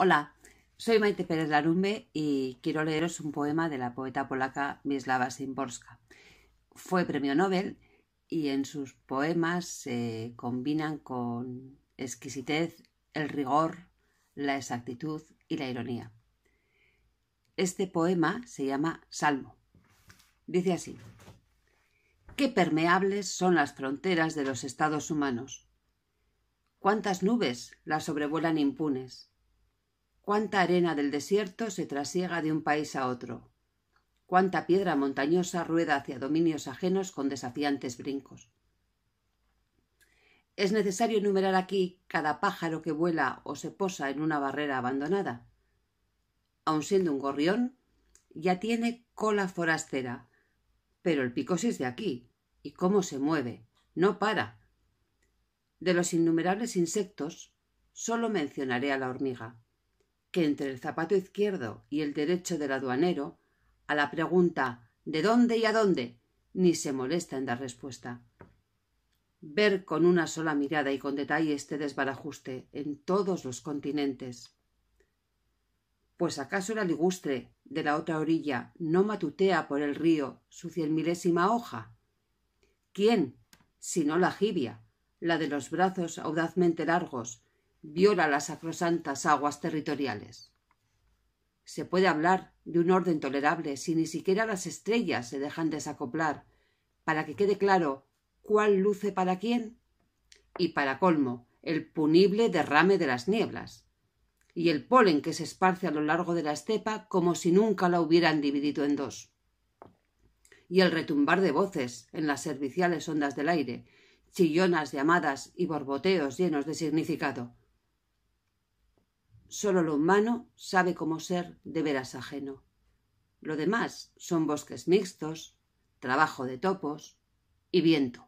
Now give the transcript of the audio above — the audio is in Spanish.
Hola, soy Maite Pérez Larumbe y quiero leeros un poema de la poeta polaca Wisława Szymborska. Fue premio Nobel y en sus poemas se combinan con exquisitez el rigor, la exactitud y la ironía. Este poema se llama Salmo. Dice así. Qué permeables son las fronteras de los estados humanos. Cuántas nubes las sobrevuelan impunes cuánta arena del desierto se trasiega de un país a otro, cuánta piedra montañosa rueda hacia dominios ajenos con desafiantes brincos. Es necesario enumerar aquí cada pájaro que vuela o se posa en una barrera abandonada. Aun siendo un gorrión, ya tiene cola forastera, pero el picosis es de aquí, y cómo se mueve, no para. De los innumerables insectos, solo mencionaré a la hormiga entre el zapato izquierdo y el derecho del aduanero, a la pregunta ¿de dónde y a dónde? ni se molesta en dar respuesta. Ver con una sola mirada y con detalle este desbarajuste en todos los continentes. Pues acaso la ligustre de la otra orilla no matutea por el río su cien milésima hoja. ¿Quién, no la jibia, la de los brazos audazmente largos, viola las sacrosantas aguas territoriales. Se puede hablar de un orden tolerable si ni siquiera las estrellas se dejan desacoplar, para que quede claro cuál luce para quién, y para colmo, el punible derrame de las nieblas, y el polen que se esparce a lo largo de la estepa como si nunca la hubieran dividido en dos, y el retumbar de voces en las serviciales ondas del aire, chillonas llamadas y borboteos llenos de significado, Solo lo humano sabe cómo ser de veras ajeno. Lo demás son bosques mixtos, trabajo de topos y viento.